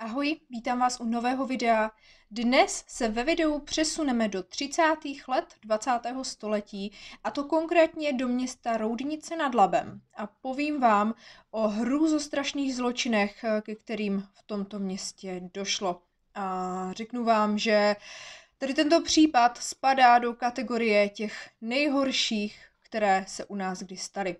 Ahoj, vítám vás u nového videa. Dnes se ve videu přesuneme do 30. let 20. století a to konkrétně do města Roudnice nad Labem a povím vám o hrůzostrašných zločinech, ke kterým v tomto městě došlo. A řeknu vám, že tady tento případ spadá do kategorie těch nejhorších, které se u nás kdy staly.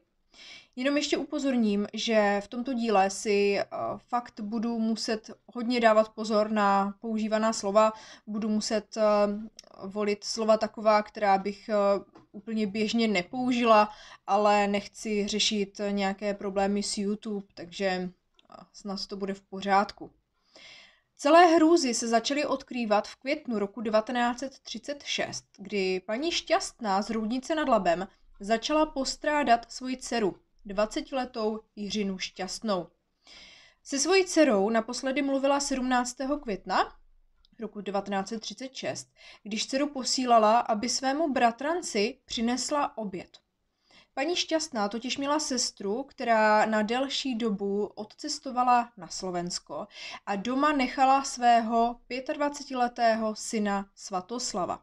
Jenom ještě upozorním, že v tomto díle si eh, fakt budu muset hodně dávat pozor na používaná slova. Budu muset eh, volit slova taková, která bych eh, úplně běžně nepoužila, ale nechci řešit nějaké problémy s YouTube, takže snad to bude v pořádku. Celé hrůzy se začaly odkrývat v květnu roku 1936, kdy paní Šťastná z Rudnice nad Labem začala postrádat svoji dceru, 20-letou Jiřinu Šťastnou. Se svojí dcerou naposledy mluvila 17. května roku 1936, když dceru posílala, aby svému bratranci přinesla oběd. Paní Šťastná totiž měla sestru, která na delší dobu odcestovala na Slovensko a doma nechala svého 25-letého syna Svatoslava.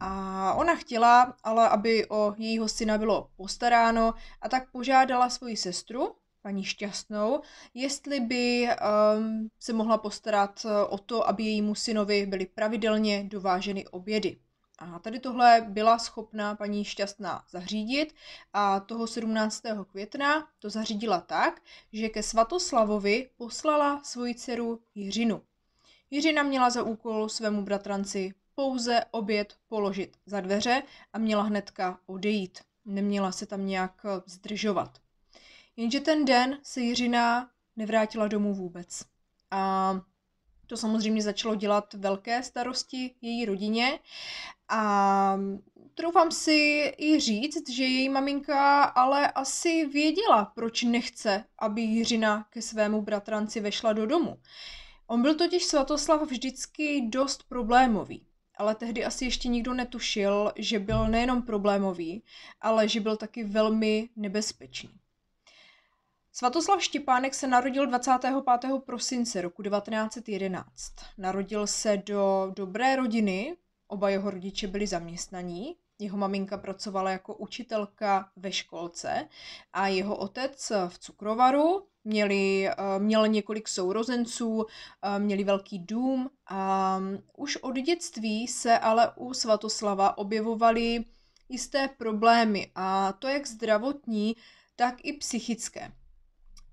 A ona chtěla, ale aby o jejího syna bylo postaráno, a tak požádala svoji sestru, paní Šťastnou, jestli by um, se mohla postarat e, o to, aby jejímu synovi byly pravidelně dováženy obědy. A tady tohle byla schopná paní Šťastná zařídit a toho 17. května to zařídila tak, že ke Svatoslavovi poslala svoji dceru Jiřinu. Jiřina měla za úkol svému bratranci pouze oběd položit za dveře a měla hnedka odejít. Neměla se tam nějak eh, zdržovat. Jenže ten den se Jiřina nevrátila domů vůbec. A to samozřejmě začalo dělat velké starosti její rodině a mm, troufám si i říct, že její maminka ale asi věděla, proč nechce, aby Jiřina ke svému bratranci vešla do domu. On byl totiž Svatoslav vždycky dost problémový ale tehdy asi ještě nikdo netušil, že byl nejenom problémový, ale že byl taky velmi nebezpečný. Svatoslav Štěpánek se narodil 25. prosince roku 1911. Narodil se do dobré rodiny, oba jeho rodiče byli zaměstnaní jeho maminka pracovala jako učitelka ve školce a jeho otec v cukrovaru. Měli, eh, měl několik sourozenců, eh, měli velký dům a mm, už od dětství se ale u Svatoslava objevovaly jisté problémy a to jak zdravotní, tak i psychické.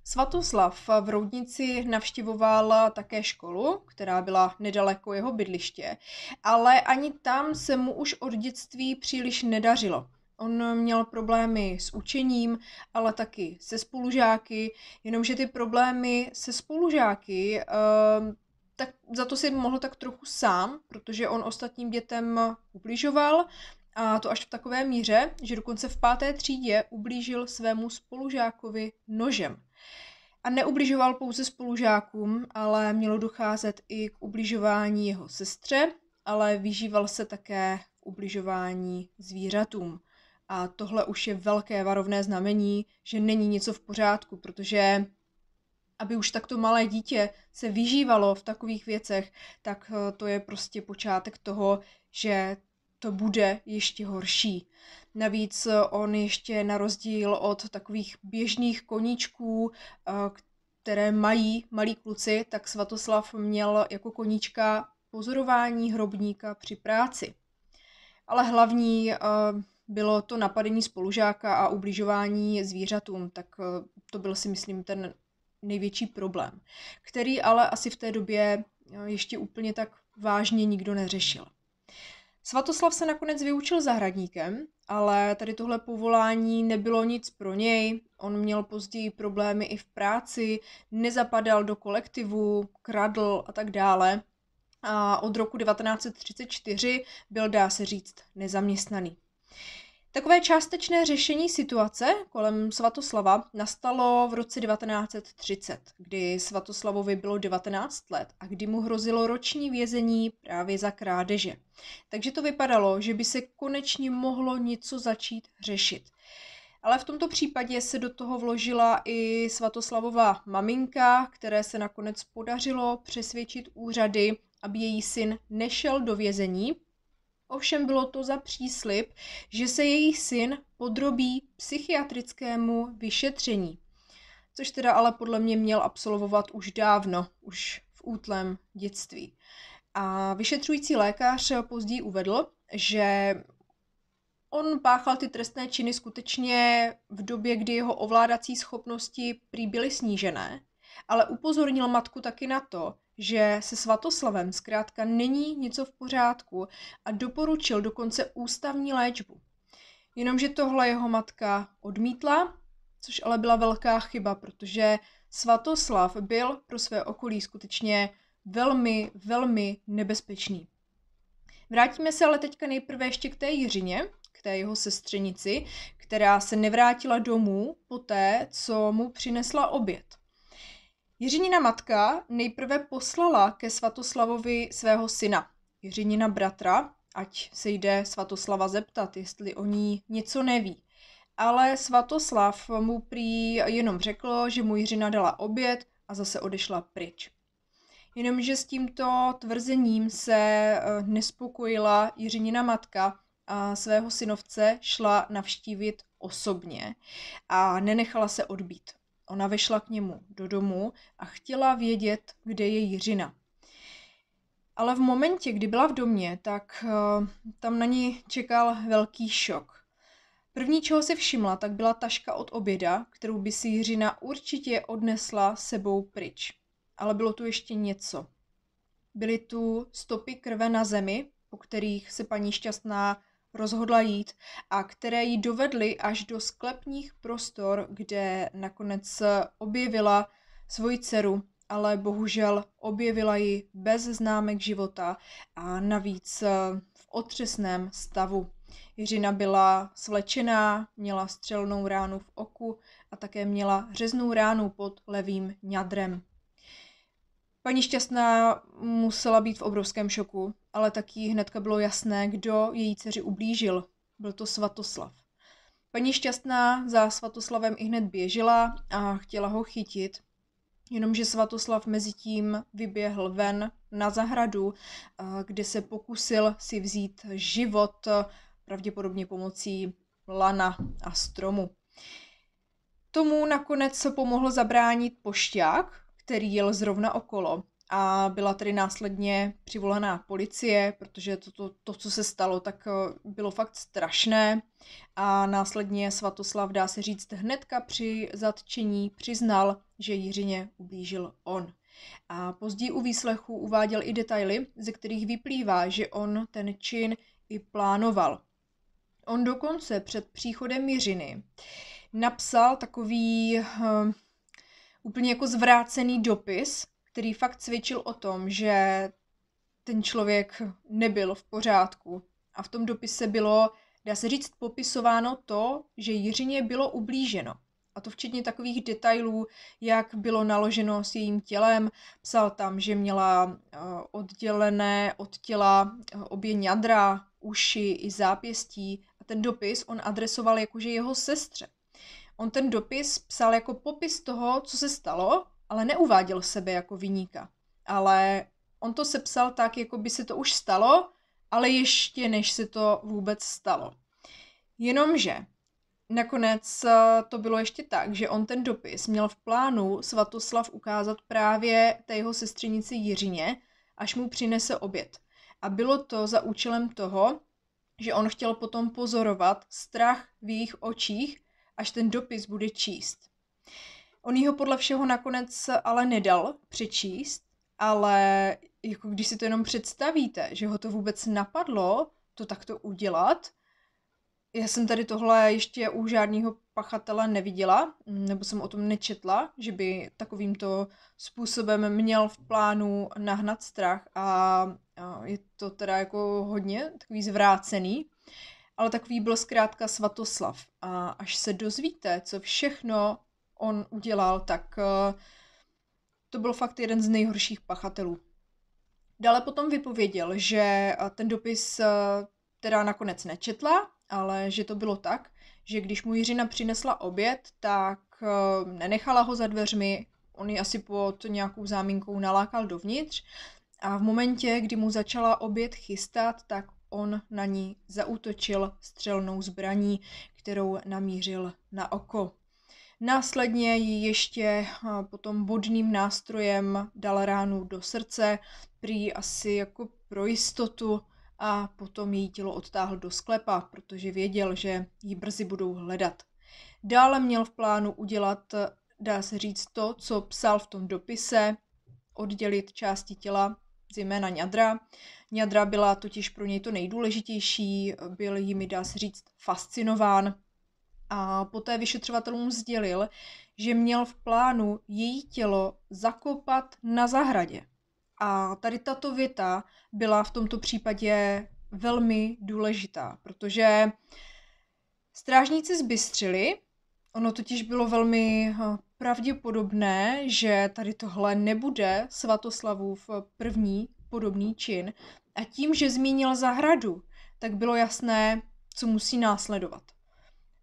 Svatoslav v Roudnici navštivoval také školu, která byla nedaleko jeho bydliště, ale ani tam se mu už od dětství příliš nedařilo. On měl problémy s učením, ale taky se spolužáky, jenomže ty problémy se spolužáky, ehm, tak za to si mohl tak trochu sám, protože on ostatním dětem ubližoval, a to až v takové míře, že dokonce v páté třídě ublížil svému spolužákovi nožem a neubližoval pouze spolužákům, ale mělo docházet i k ubližování jeho sestře, ale vyžíval se také k ubližování zvířatům. A tohle už je velké varovné znamení, že není něco v pořádku, protože aby už takto malé dítě se vyžívalo v takových věcech, tak eh, to je prostě počátek toho, že to bude ještě horší. Navíc eh, on ještě na rozdíl od takových běžných koníčků, eh, které mají malí kluci, tak Svatoslav měl jako koníčka pozorování hrobníka při práci. Ale hlavní eh, bylo to napadení spolužáka a ubližování zvířatům, tak to byl si myslím ten největší problém, který ale asi v té době ještě úplně tak vážně nikdo neřešil. Svatoslav se nakonec vyučil zahradníkem, ale tady tohle povolání nebylo nic pro něj. On měl později problémy i v práci, nezapadal do kolektivu, kradl a tak dále. A od roku 1934 byl, dá se říct, nezaměstnaný. Takové částečné řešení situace kolem Svatoslava nastalo v roce 1930, kdy Svatoslavovi bylo 19 let a kdy mu hrozilo roční vězení právě za krádeže. Takže to vypadalo, že by se konečně mohlo něco začít řešit. Ale v tomto případě se do toho vložila i Svatoslavová maminka, které se nakonec podařilo přesvědčit úřady, aby její syn nešel do vězení, Ovšem bylo to za příslip, že se jejich syn podrobí psychiatrickému vyšetření, což teda ale podle mě měl absolvovat už dávno, už v útlém dětství. A vyšetřující lékař později uvedl, že on páchal ty trestné činy skutečně v době, kdy jeho ovládací schopnosti prý byly snížené, ale upozornil matku taky na to, že se svatoslavem zkrátka není něco v pořádku a doporučil dokonce ústavní léčbu. Jenomže tohle jeho matka odmítla, což ale byla velká chyba, protože Svatoslav byl pro své okolí skutečně velmi, velmi nebezpečný. Vrátíme se ale teďka nejprve ještě k té Jiřině, k té jeho sestřenici, která se nevrátila domů po té, co mu přinesla oběd. Jiřinina matka nejprve poslala ke Svatoslavovi svého syna, Jiřinina bratra, ať se jde Svatoslava zeptat, jestli o ní něco neví. Ale Svatoslav mu prý jenom řekl, že mu Jiřina dala oběd a zase odešla pryč. Jenomže s tímto tvrzením se eh, nespokojila Jiřinina matka a svého synovce šla navštívit osobně a nenechala se odbít. Ona vešla k němu do domu a chtěla vědět, kde je Jiřina. Ale v momentě, kdy byla v domě, tak eh, tam na ní čekal velký šok. První, čeho si všimla, tak byla taška od oběda, kterou by si Jiřina určitě odnesla sebou pryč. Ale bylo tu ještě něco. Byly tu stopy krve na zemi, po kterých se paní šťastná rozhodla jít a které ji dovedly až do sklepních prostor, kde nakonec objevila svoji dceru, ale bohužel objevila ji bez známek života a navíc eh, v otřesném stavu. Jiřina byla slečená, měla střelnou ránu v oku a také měla řeznou ránu pod levým ňadrem. Paní Šťastná musela být v obrovském šoku, ale taky hnedka bylo jasné, kdo její dceři ublížil. Byl to Svatoslav. Paní Šťastná za Svatoslavem i hned běžela a chtěla ho chytit, jenomže Svatoslav mezi tím vyběhl ven na zahradu, eh, kde se pokusil si vzít život eh, pravděpodobně pomocí lana a stromu. Tomu nakonec pomohl zabránit pošťák, který jel zrovna okolo. A byla tedy následně přivolaná policie, protože to, to, to, co se stalo, tak eh, bylo fakt strašné. A následně Svatoslav, dá se říct, hnedka při zatčení přiznal, že Jiřině ublížil on. A později u výslechu uváděl i detaily, ze kterých vyplývá, že on ten čin i plánoval. On dokonce před příchodem Jiřiny napsal takový eh, úplně jako zvrácený dopis, který fakt cvičil o tom, že ten člověk nebyl v pořádku. A v tom dopise bylo, dá se říct, popisováno to, že Jiřině bylo ublíženo. A to včetně takových detailů, jak bylo naloženo s jejím tělem. Psal tam, že měla eh, oddělené od těla eh, obě ňadra, uši i zápěstí. A ten dopis on adresoval jakože jeho sestře. On ten dopis psal jako popis toho, co se stalo, ale neuváděl sebe jako vyníka. Ale on to sepsal tak, jako by se to už stalo, ale ještě než se to vůbec stalo. Jenomže nakonec eh, to bylo ještě tak, že on ten dopis měl v plánu Svatoslav ukázat právě té jeho sestřenici Jiřině, až mu přinese oběd. A bylo to za účelem toho, že on chtěl potom pozorovat strach v jejich očích až ten dopis bude číst. On ho podle všeho nakonec ale nedal přečíst, ale jako když si to jenom představíte, že ho to vůbec napadlo to takto udělat, já jsem tady tohle ještě u žádného pachatele neviděla, nebo jsem o tom nečetla, že by takovýmto způsobem měl v plánu nahnat strach a je to teda jako hodně takový zvrácený ale takový byl zkrátka Svatoslav. A až se dozvíte, co všechno on udělal, tak eh, to byl fakt jeden z nejhorších pachatelů. Dále potom vypověděl, že eh, ten dopis eh, teda nakonec nečetla, ale že to bylo tak, že když mu Jiřina přinesla oběd, tak nenechala ho za dveřmi, on ji asi pod nějakou záminkou nalákal dovnitř a v momentě, kdy mu začala oběd chystat, tak on na ní zautočil střelnou zbraní, kterou namířil na oko. Následně ji ještě eh, potom bodným nástrojem dal ránu do srdce, prý asi jako pro jistotu a potom její tělo odtáhl do sklepa, protože věděl, že ji brzy budou hledat. Dále měl v plánu udělat, dá se říct, to, co psal v tom dopise, oddělit části těla zejména ňadra. Ňadra byla totiž pro něj to nejdůležitější, byl jimi, dá se říct, fascinován. A poté vyšetřovatelům sdělil, že měl v plánu její tělo zakopat na zahradě. A tady tato věta byla v tomto případě velmi důležitá, protože strážníci zbystřili, ono totiž bylo velmi pravděpodobné, že tady tohle nebude Svatoslavův eh, první podobný čin. A tím, že zmínil zahradu, tak bylo jasné, co musí následovat.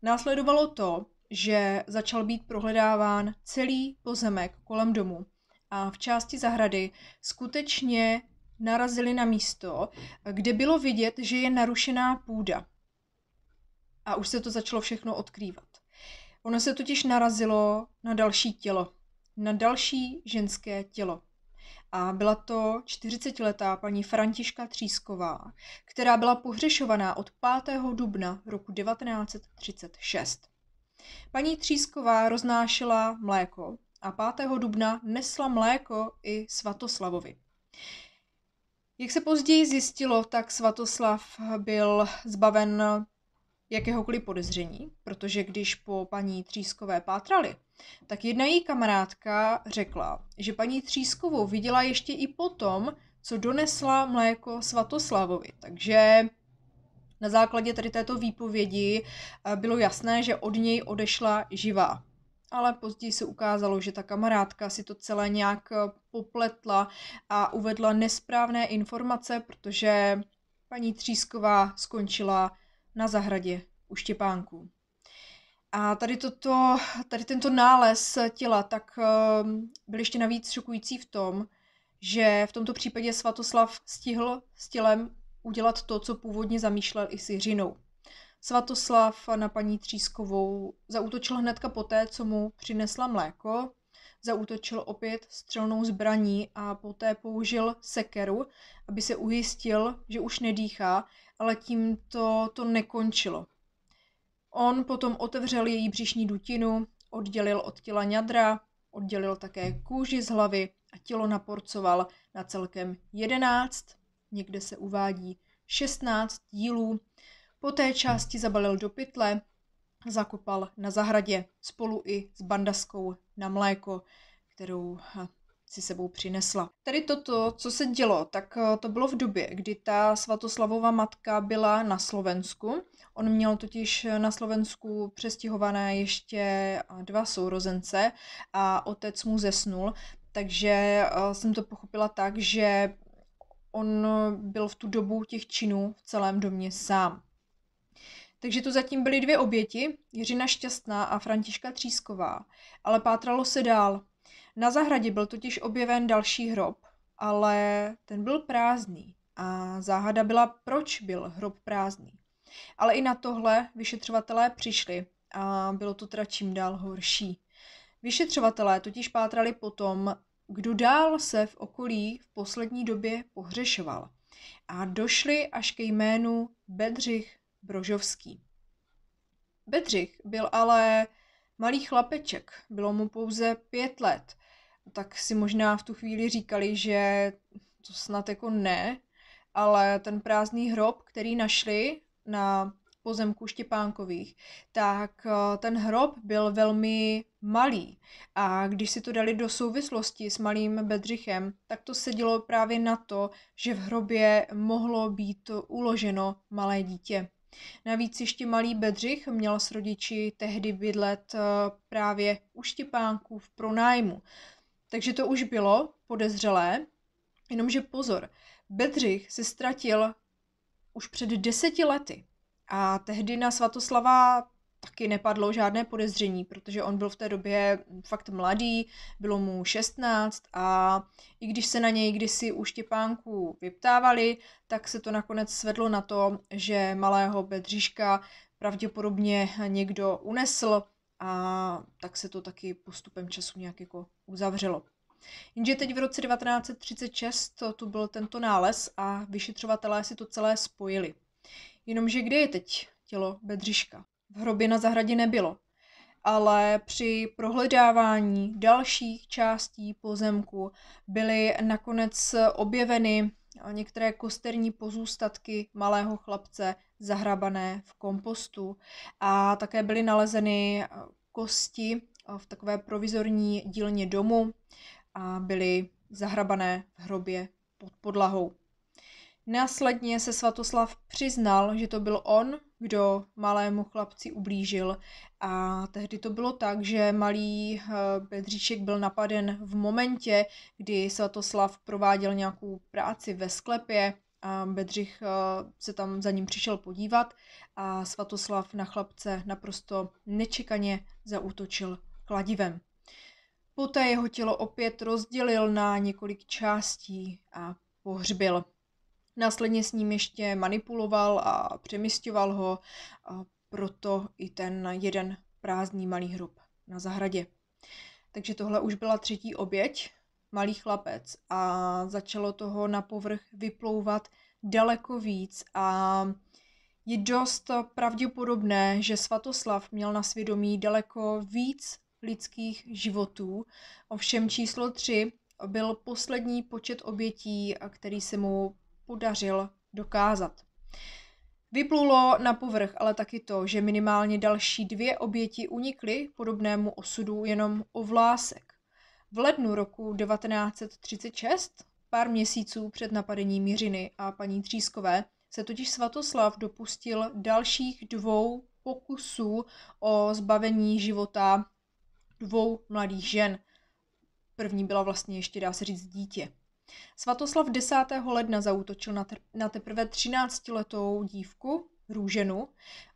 Následovalo to, že začal být prohledáván celý pozemek kolem domu a v části zahrady skutečně narazili na místo, kde bylo vidět, že je narušená půda. A už se to začalo všechno odkrývat. Ono se totiž narazilo na další tělo, na další ženské tělo. A byla to 40-letá paní Františka Třísková, která byla pohřešovaná od 5. dubna roku 1936. Paní Třísková roznášela mléko a 5. dubna nesla mléko i Svatoslavovi. Jak se později zjistilo, tak Svatoslav byl zbaven jakéhokoliv podezření, protože když po paní Třískové pátrali, tak jedna její kamarádka řekla, že paní Třískovou viděla ještě i potom, co donesla mléko Svatoslavovi. Takže na základě tady této výpovědi eh, bylo jasné, že od něj odešla živá. Ale později se ukázalo, že ta kamarádka si to celé nějak eh, popletla a uvedla nesprávné informace, protože paní Třísková skončila na zahradě u Štěpánků. A tady, toto, tady tento nález těla tak ehm, byl ještě navíc šokující v tom, že v tomto případě Svatoslav stihl s tělem udělat to, co původně zamýšlel i s Jiřinou. Svatoslav na paní Třískovou zautočil hnedka poté, co mu přinesla mléko zautočil opět střelnou zbraní a poté použil sekeru, aby se ujistil, že už nedýchá, ale tím to, to nekončilo. On potom otevřel její břišní dutinu, oddělil od těla ňadra, oddělil také kůži z hlavy a tělo naporcoval na celkem 11, někde se uvádí 16 dílů. Poté části zabalil do pytle, zakopal na zahradě spolu i s bandaskou na mléko, kterou eh, si sebou přinesla. Tady toto, co se dělo, tak eh, to bylo v době, kdy ta svatoslavová matka byla na Slovensku. On měl totiž eh, na Slovensku přestěhované ještě dva sourozence a otec mu zesnul, takže jsem to pochopila tak, že on byl v tu dobu těch činů v celém domě sám. Takže to zatím byly dvě oběti, Jiřina Šťastná a Františka Třísková, ale pátralo se dál. Na zahradě byl totiž objeven další hrob, ale ten byl prázdný a záhada byla, proč byl hrob prázdný. Ale i na tohle vyšetřovatelé přišli a bylo to teda čím dál horší. Vyšetřovatelé totiž pátrali po tom, kdo dál se v okolí v poslední době pohřešoval. A došli až ke jménu Bedřich Brožovský. Bedřich byl ale malý chlapeček, bylo mu pouze pět let, tak si možná v tu chvíli říkali, že to snad jako ne, ale ten prázdný hrob, který našli na pozemku Štěpánkových, tak eh, ten hrob byl velmi malý. A když si to dali do souvislosti s malým Bedřichem, tak to se dělo právě na to, že v hrobě mohlo být uloženo malé dítě. Navíc ještě malý Bedřich měl s rodiči tehdy bydlet eh, právě u Štěpánku v pronájmu. Takže to už bylo podezřelé, jenomže pozor, Bedřich se ztratil už před deseti lety a tehdy na Svatoslava taky nepadlo žádné podezření, protože on byl v té době fakt mladý, bylo mu 16 a i když se na něj kdysi u Štěpánku vyptávali, tak se to nakonec svedlo na to, že malého bedřiška pravděpodobně někdo unesl a tak se to taky postupem času nějak jako uzavřelo. Jenže teď v roce 1936 tu byl tento nález a vyšetřovatelé si to celé spojili. Jenomže kde je teď tělo Bedřiška? v hrobě na zahradě nebylo. Ale při prohledávání dalších částí pozemku byly nakonec objeveny eh, některé kosterní pozůstatky malého chlapce zahrabané v kompostu a také byly nalezeny eh, kosti eh, v takové provizorní dílně domu a byly zahrabané v hrobě pod podlahou. Následně se Svatoslav přiznal, že to byl on, kdo malému chlapci ublížil. A tehdy to bylo tak, že malý eh, Bedříček byl napaden v momentě, kdy Svatoslav prováděl nějakou práci ve sklepě a Bedřich eh, se tam za ním přišel podívat a Svatoslav na chlapce naprosto nečekaně zaútočil kladivem. Poté jeho tělo opět rozdělil na několik částí a pohřbil. Následně s ním ještě manipuloval a přemysťoval ho, a proto i ten jeden prázdný malý hrob na zahradě. Takže tohle už byla třetí oběť, malý chlapec a začalo toho na povrch vyplouvat daleko víc a je dost pravděpodobné, že Svatoslav měl na svědomí daleko víc lidských životů. Ovšem číslo 3 byl poslední počet obětí, který se mu podařil dokázat. Vyplulo na povrch ale taky to, že minimálně další dvě oběti unikly podobnému osudu jenom o vlásek. V lednu roku 1936, pár měsíců před napadením Mířiny a paní Třískové, se totiž Svatoslav dopustil dalších dvou pokusů o zbavení života dvou mladých žen. První byla vlastně ještě, dá se říct, dítě. Svatoslav 10. ledna zautočil na, tr- na teprve 13-letou dívku, Růženu.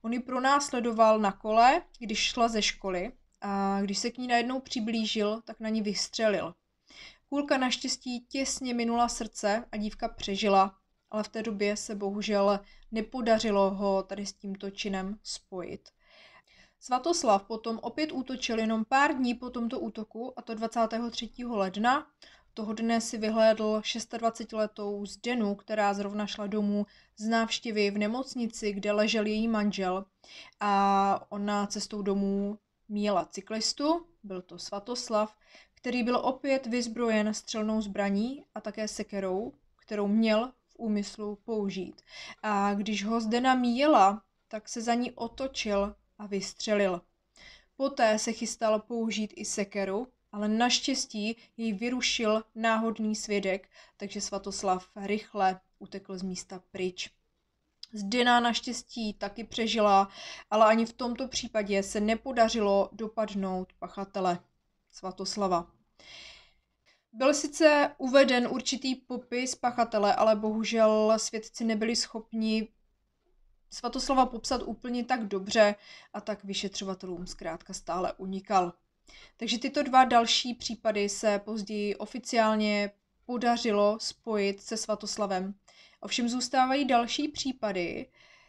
On ji pronásledoval na kole, když šla ze školy a když se k ní najednou přiblížil, tak na ní vystřelil. Kulka naštěstí těsně minula srdce a dívka přežila, ale v té době se bohužel nepodařilo ho tady s tímto činem spojit. Svatoslav potom opět útočil jenom pár dní po tomto útoku, a to 23. ledna, toho dne si vyhlédl 26-letou Zdenu, která zrovna šla domů z návštěvy v nemocnici, kde ležel její manžel a ona cestou domů míjela cyklistu, byl to Svatoslav, který byl opět vyzbrojen střelnou zbraní a také sekerou, kterou měl v úmyslu použít. A když ho Zdena míjela, tak se za ní otočil a vystřelil. Poté se chystal použít i sekeru, ale naštěstí jej vyrušil náhodný svědek, takže Svatoslav rychle utekl z místa pryč. Zdena naštěstí taky přežila, ale ani v tomto případě se nepodařilo dopadnout pachatele Svatoslava. Byl sice uveden určitý popis pachatele, ale bohužel svědci nebyli schopni Svatoslava popsat úplně tak dobře a tak vyšetřovatelům zkrátka stále unikal. Takže tyto dva další případy se později oficiálně podařilo spojit se Svatoslavem. Ovšem zůstávají další případy,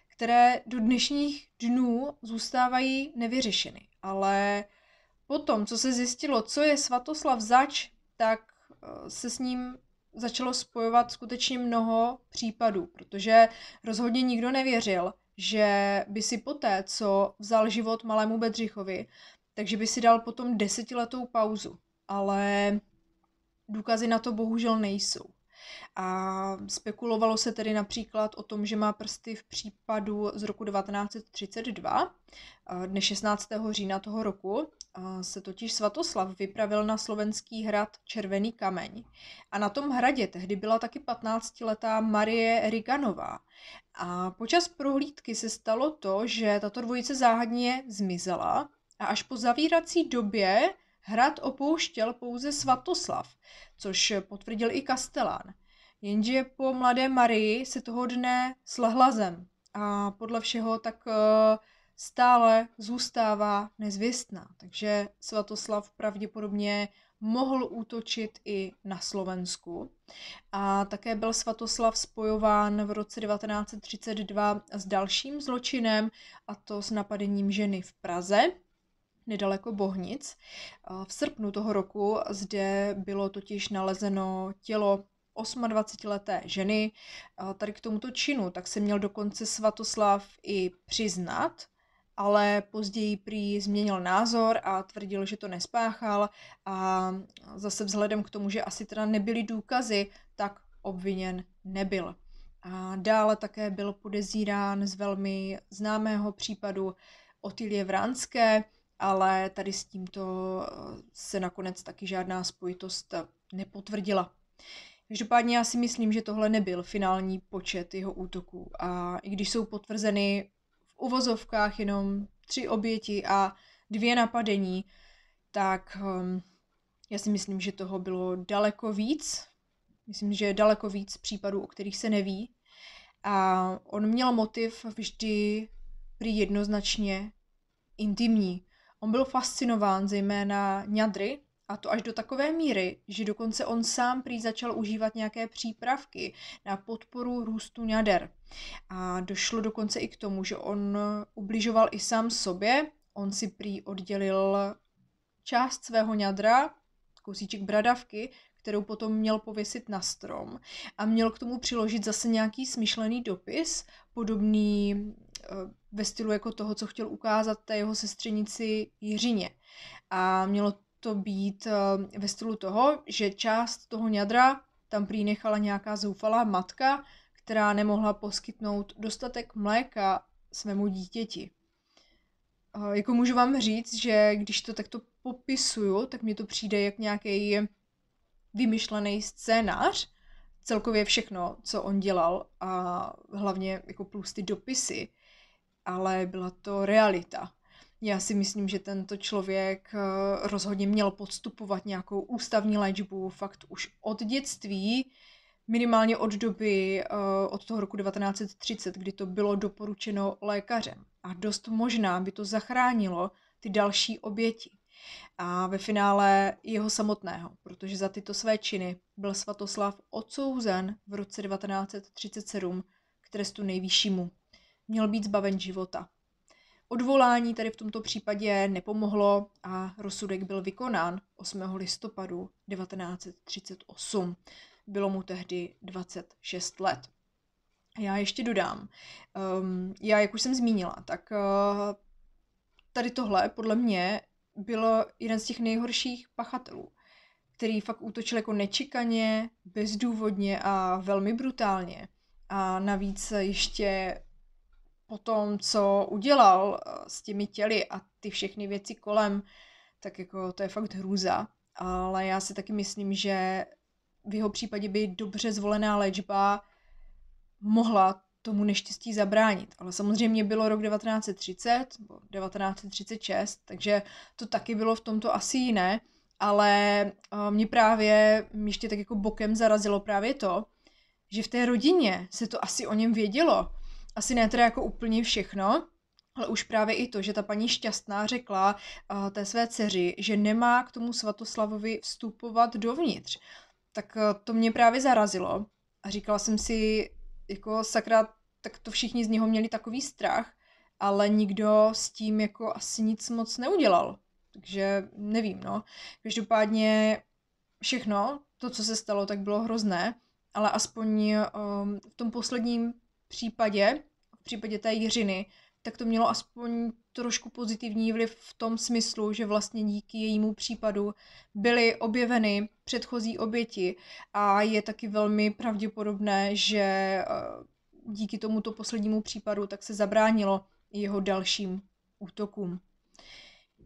které do dnešních dnů zůstávají nevyřešeny. Ale potom, co se zjistilo, co je Svatoslav zač, tak eh, se s ním začalo spojovat skutečně mnoho případů, protože rozhodně nikdo nevěřil, že by si poté, co vzal život malému Bedřichovi, takže by si dal potom desetiletou pauzu, ale důkazy na to bohužel nejsou. A spekulovalo se tedy například o tom, že má prsty v případu z roku 1932. Dne 16. října toho roku se totiž Svatoslav vypravil na slovenský hrad Červený kameň. A na tom hradě tehdy byla taky 15-letá Marie Riganová. A počas prohlídky se stalo to, že tato dvojice záhadně zmizela a až po zavírací době hrad opouštěl pouze Svatoslav, což potvrdil i Kastelán. Jenže po mladé Marii se toho dne slehla zem a podle všeho tak eh, stále zůstává nezvěstná, takže Svatoslav pravděpodobně mohl útočit i na Slovensku. A také byl Svatoslav spojován v roce 1932 s dalším zločinem, a to s napadením ženy v Praze nedaleko Bohnic. Eh, v srpnu toho roku zde bylo totiž nalezeno tělo 28-leté ženy. Eh, tady k tomuto činu tak se měl dokonce Svatoslav i přiznat, ale později prý změnil názor a tvrdil, že to nespáchal a zase vzhledem k tomu, že asi teda nebyly důkazy, tak obviněn nebyl. A dále také byl podezírán z velmi známého případu Otilie Vránské, ale tady s tímto eh, se nakonec taky žádná spojitost eh, nepotvrdila. Každopádně já si myslím, že tohle nebyl finální počet jeho útoků a i když jsou potvrzeny v uvozovkách jenom tři oběti a dvě napadení, tak ehm, já si myslím, že toho bylo daleko víc. Myslím, že daleko víc případů, o kterých se neví. A on měl motiv vždy prý jednoznačně intimní. On byl fascinován zejména ňadry, a to až do takové míry, že dokonce on sám prý začal užívat nějaké přípravky na podporu růstu ňader. A došlo dokonce i k tomu, že on ubližoval i sám sobě, on si prý oddělil část svého ňadra, kousíček bradavky, kterou potom měl pověsit na strom a měl k tomu přiložit zase nějaký smyšlený dopis, podobný Eh, ve stylu jako toho, co chtěl ukázat té jeho sestřenici Jiřině. A mělo to být eh, ve stylu toho, že část toho ňadra tam prý nechala nějaká zoufalá matka, která nemohla poskytnout dostatek mléka svému dítěti. Eh, jako můžu vám říct, že když to takto popisuju, tak mi to přijde jak nějaký vymyšlený scénář, celkově všechno, co on dělal a hlavně jako plus ty dopisy, ale byla to realita. Já si myslím, že tento člověk eh, rozhodně měl podstupovat nějakou ústavní léčbu fakt už od dětství, minimálně od doby, eh, od toho roku 1930, kdy to bylo doporučeno lékařem. A dost možná by to zachránilo ty další oběti. A ve finále jeho samotného, protože za tyto své činy byl Svatoslav odsouzen v roce 1937 k trestu nejvyššímu měl být zbaven života. Odvolání tady v tomto případě nepomohlo a rozsudek byl vykonán 8. listopadu 1938. Bylo mu tehdy 26 let. Já ještě dodám, um, já jak už jsem zmínila, tak uh, tady tohle podle mě bylo jeden z těch nejhorších pachatelů, který fakt útočil jako nečekaně, bezdůvodně a velmi brutálně. A navíc ještě po tom, co udělal eh, s těmi těly a ty všechny věci kolem, tak jako to je fakt hrůza. Ale já si taky myslím, že v jeho případě by dobře zvolená léčba mohla tomu neštěstí zabránit. Ale samozřejmě bylo rok 1930 nebo 1936, takže to taky bylo v tomto asi jiné, ale eh, mě právě mě ještě tak jako bokem zarazilo právě to, že v té rodině se to asi o něm vědělo asi ne teda jako úplně všechno, ale už právě i to, že ta paní šťastná řekla uh, té své dceři, že nemá k tomu Svatoslavovi vstupovat dovnitř. Tak uh, to mě právě zarazilo a říkala jsem si, jako sakra, tak to všichni z něho měli takový strach, ale nikdo s tím jako asi nic moc neudělal. Takže nevím, no. Každopádně všechno, to, co se stalo, tak bylo hrozné, ale aspoň um, v tom posledním případě, v případě té Jiřiny, tak to mělo aspoň trošku pozitivní vliv v tom smyslu, že vlastně díky jejímu případu byly objeveny předchozí oběti a je taky velmi pravděpodobné, že eh, díky tomuto poslednímu případu tak se zabránilo jeho dalším útokům.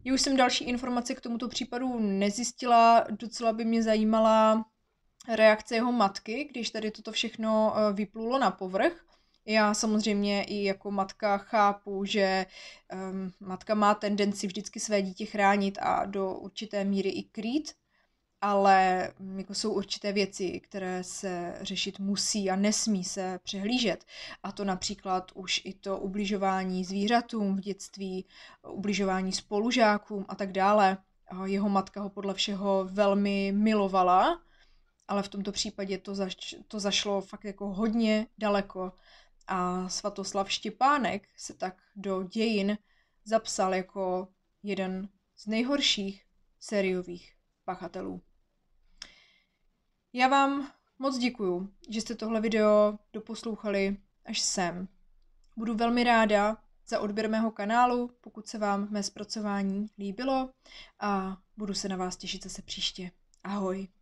Já už jsem další informace k tomuto případu nezjistila, docela by mě zajímala reakce jeho matky, když tady toto všechno eh, vyplulo na povrch. Já samozřejmě i jako matka chápu, že um, matka má tendenci vždycky své dítě chránit a do určité míry i krýt, ale mm, jako jsou určité věci, které se řešit musí a nesmí se přehlížet. A to například už i to ubližování zvířatům v dětství, ubližování spolužákům a tak dále. Jeho matka ho podle všeho velmi milovala, ale v tomto případě to, zač- to zašlo fakt jako hodně daleko a Svatoslav Štěpánek se tak do dějin zapsal jako jeden z nejhorších sériových pachatelů. Já vám moc děkuju, že jste tohle video doposlouchali až sem. Budu velmi ráda za odběr mého kanálu, pokud se vám mé zpracování líbilo a budu se na vás těšit zase příště. Ahoj!